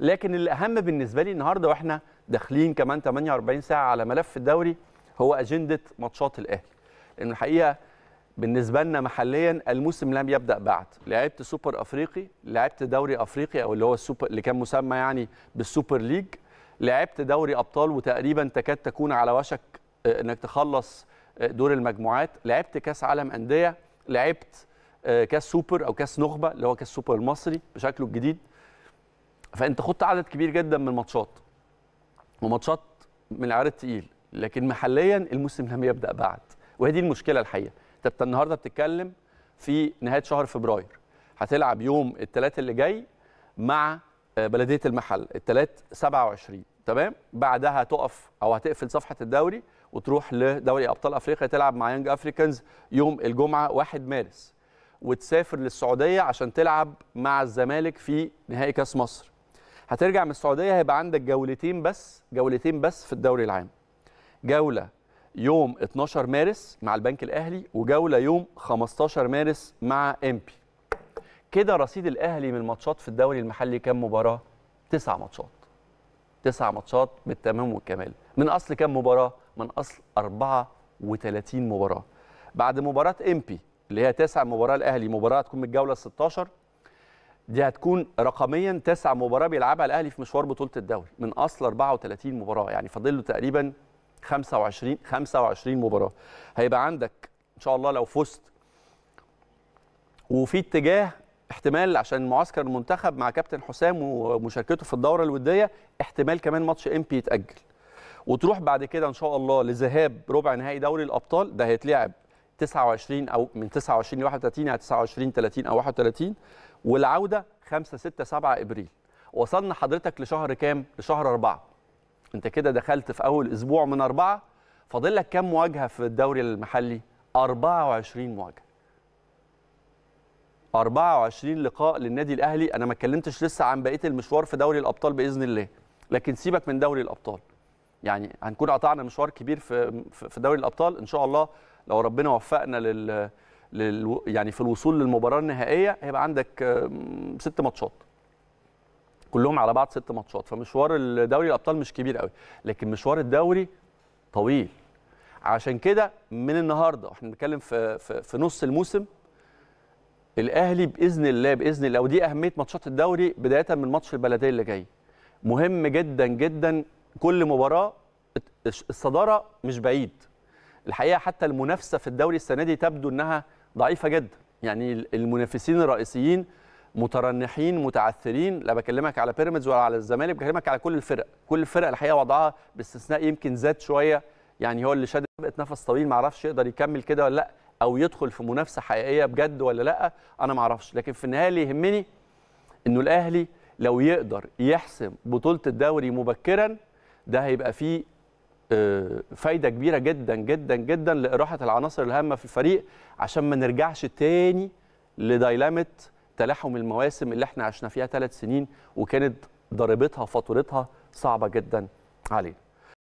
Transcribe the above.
لكن الاهم بالنسبه لي النهارده واحنا داخلين كمان 48 ساعه على ملف الدوري هو اجنده ماتشات الاهلي لان الحقيقه بالنسبه لنا محليا الموسم لم يبدا بعد لعبت سوبر افريقي لعبت دوري افريقي او اللي هو السوبر اللي كان مسمى يعني بالسوبر ليج لعبت دوري ابطال وتقريبا تكاد تكون على وشك آه، انك تخلص آه، دور المجموعات لعبت كاس عالم انديه لعبت آه، كاس سوبر او كاس نخبه اللي هو كاس سوبر المصري بشكله الجديد فانت خدت عدد كبير جدا من الماتشات وماتشات من العيار التقيل لكن محليا الموسم لم يبدا بعد وهي دي المشكله الحقيقه انت النهارده بتتكلم في نهايه شهر فبراير هتلعب يوم الثلاث اللي جاي مع آه، بلديه المحل الثلاث 27 تمام بعدها تقف او هتقفل صفحه الدوري وتروح لدوري ابطال افريقيا تلعب مع يانج افريكانز يوم الجمعه 1 مارس وتسافر للسعوديه عشان تلعب مع الزمالك في نهائي كاس مصر هترجع من السعوديه هيبقى عندك جولتين بس جولتين بس في الدوري العام جوله يوم 12 مارس مع البنك الاهلي وجوله يوم 15 مارس مع امبي كده رصيد الاهلي من ماتشات في الدوري المحلي كام مباراه تسع ماتشات تسع ماتشات بالتمام والكمال من اصل كام مباراه من اصل 34 مباراه بعد مباراه امبي اللي هي تسع مباراه الاهلي مباراه تكون من الجوله 16 دي هتكون رقميا تسع مباراه بيلعبها الاهلي في مشوار بطوله الدوري من اصل 34 مباراه يعني فاضل له تقريبا 25 25 مباراه هيبقى عندك ان شاء الله لو فزت وفي اتجاه احتمال عشان معسكر المنتخب مع كابتن حسام ومشاركته في الدوره الوديه احتمال كمان ماتش ام بي يتاجل وتروح بعد كده ان شاء الله لذهاب ربع نهائي دوري الابطال ده هيتلعب 29 او من 29 ل 31 يعني 29 30 او 31 والعوده 5 6 7 ابريل وصلنا حضرتك لشهر كام لشهر أربعة انت كده دخلت في اول اسبوع من أربعة فاضل لك كام مواجهه في الدوري المحلي 24 مواجهه 24 لقاء للنادي الاهلي انا ما اتكلمتش لسه عن بقيه المشوار في دوري الابطال باذن الله لكن سيبك من دوري الابطال يعني هنكون قطعنا مشوار كبير في في دوري الابطال ان شاء الله لو ربنا وفقنا لل للو يعني في الوصول للمباراه النهائيه هيبقى عندك ست ماتشات كلهم على بعض ست ماتشات فمشوار الدوري الابطال مش كبير قوي لكن مشوار الدوري طويل عشان كده من النهارده احنا بنتكلم في, في في نص الموسم الاهلي باذن الله باذن الله ودي اهميه ماتشات الدوري بدايه من ماتش البلديه اللي جاي مهم جدا جدا كل مباراه الصداره مش بعيد الحقيقه حتى المنافسه في الدوري السنه دي تبدو انها ضعيفه جدا يعني المنافسين الرئيسيين مترنحين متعثرين لا بكلمك على بيراميدز ولا على الزمالك بكلمك على كل الفرق كل الفرق الحقيقه وضعها باستثناء يمكن زاد شويه يعني هو اللي شاد نفس طويل ما اعرفش يقدر يكمل كده ولا لا او يدخل في منافسه حقيقيه بجد ولا لا انا ما اعرفش لكن في النهايه اللي يهمني انه الاهلي لو يقدر يحسم بطوله الدوري مبكرا ده هيبقى فيه آه، فايده كبيره جدا جدا جدا لاراحه العناصر الهامه في الفريق عشان ما نرجعش تاني لدايلامت تلاحم المواسم اللي احنا عشنا فيها ثلاث سنين وكانت ضريبتها فاتورتها صعبه جدا علينا